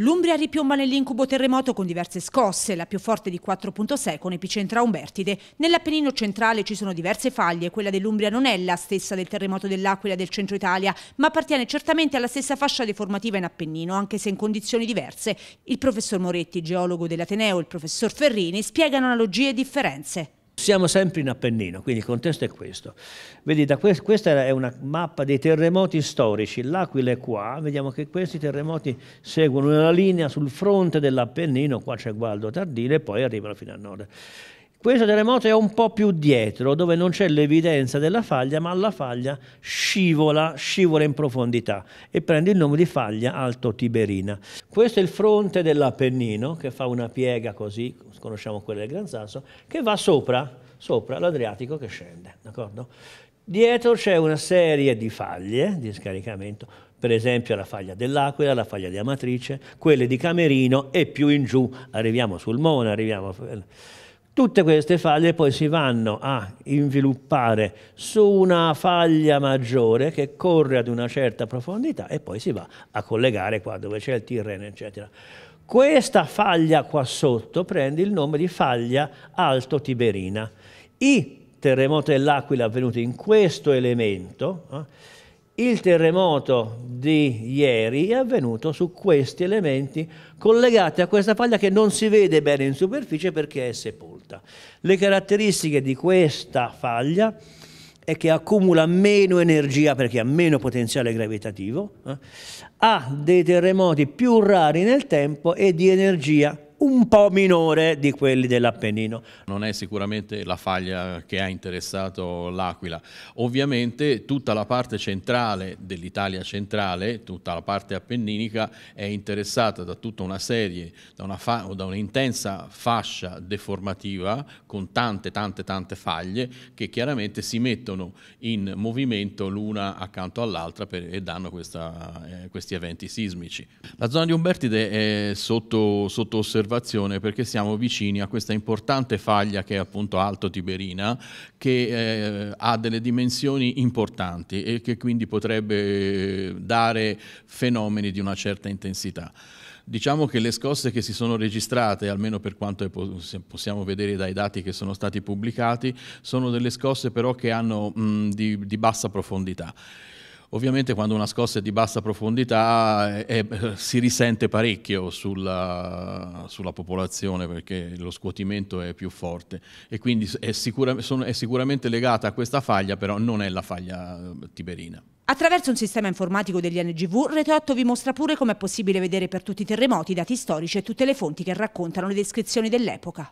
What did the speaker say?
L'Umbria ripiomba nell'incubo terremoto con diverse scosse, la più forte di 4.6 con epicentro a Umbertide. Nell'Appennino centrale ci sono diverse faglie, quella dell'Umbria non è la stessa del terremoto dell'Aquila del centro Italia, ma appartiene certamente alla stessa fascia deformativa in Appennino, anche se in condizioni diverse. Il professor Moretti, geologo dell'Ateneo, e il professor Ferrini spiegano analogie e differenze. Siamo sempre in Appennino, quindi il contesto è questo. Vedi, que questa è una mappa dei terremoti storici, l'Aquila è qua, vediamo che questi terremoti seguono una linea sul fronte dell'Appennino, qua c'è Gualdo Tardile e poi arrivano fino a nord. Questo terremoto è un po' più dietro, dove non c'è l'evidenza della faglia, ma la faglia scivola, scivola in profondità e prende il nome di faglia alto tiberina. Questo è il fronte dell'Appennino, che fa una piega così, conosciamo quella del Gran Sasso, che va sopra, sopra l'Adriatico che scende, Dietro c'è una serie di faglie di scaricamento, per esempio la faglia dell'Aquila, la faglia di Amatrice, quelle di Camerino e più in giù, arriviamo sul Mona, arriviamo... A... Tutte queste faglie poi si vanno a inviluppare su una faglia maggiore che corre ad una certa profondità e poi si va a collegare qua dove c'è il Tirreno, eccetera. Questa faglia qua sotto prende il nome di faglia alto tiberina. I terremoti dell'Aquila avvenuti in questo elemento, eh, il terremoto di ieri è avvenuto su questi elementi collegati a questa faglia che non si vede bene in superficie perché è sepolta risolta. Le caratteristiche di questa faglia è che accumula meno energia perché ha meno potenziale gravitativo, eh? ha dei terremoti più rari nel tempo e di energia un po' minore di quelli dell'Appennino. Non è sicuramente la faglia che ha interessato l'Aquila. Ovviamente tutta la parte centrale dell'Italia centrale, tutta la parte appenninica, è interessata da tutta una serie, da, una fa da un'intensa fascia deformativa con tante, tante, tante faglie che chiaramente si mettono in movimento l'una accanto all'altra e danno questa, eh, questi eventi sismici. La zona di Umbertide è sotto, sotto osservazione preoccupazione perché siamo vicini a questa importante faglia che è appunto Alto Tiberina, che eh, ha delle dimensioni importanti e che quindi potrebbe eh, dare fenomeni di una certa intensità. Diciamo che le scosse che si sono registrate, almeno per quanto possiamo vedere dai dati che sono stati pubblicati, sono delle scosse però che hanno mh, di, di bassa profondità. Ovviamente quando una scossa è di bassa profondità è, eh, è, eh, si risente parecchio sulla, sulla, popolazione perché lo scuotimento è più forte e quindi è, sicura, sono, è sicuramente legata a questa faglia, però non è la faglia eh, tiberina. Attraverso un sistema informatico degli NGV, Rete 8 vi mostra pure come è possibile vedere per tutti i terremoti i dati storici e tutte le fonti che raccontano le descrizioni dell'epoca.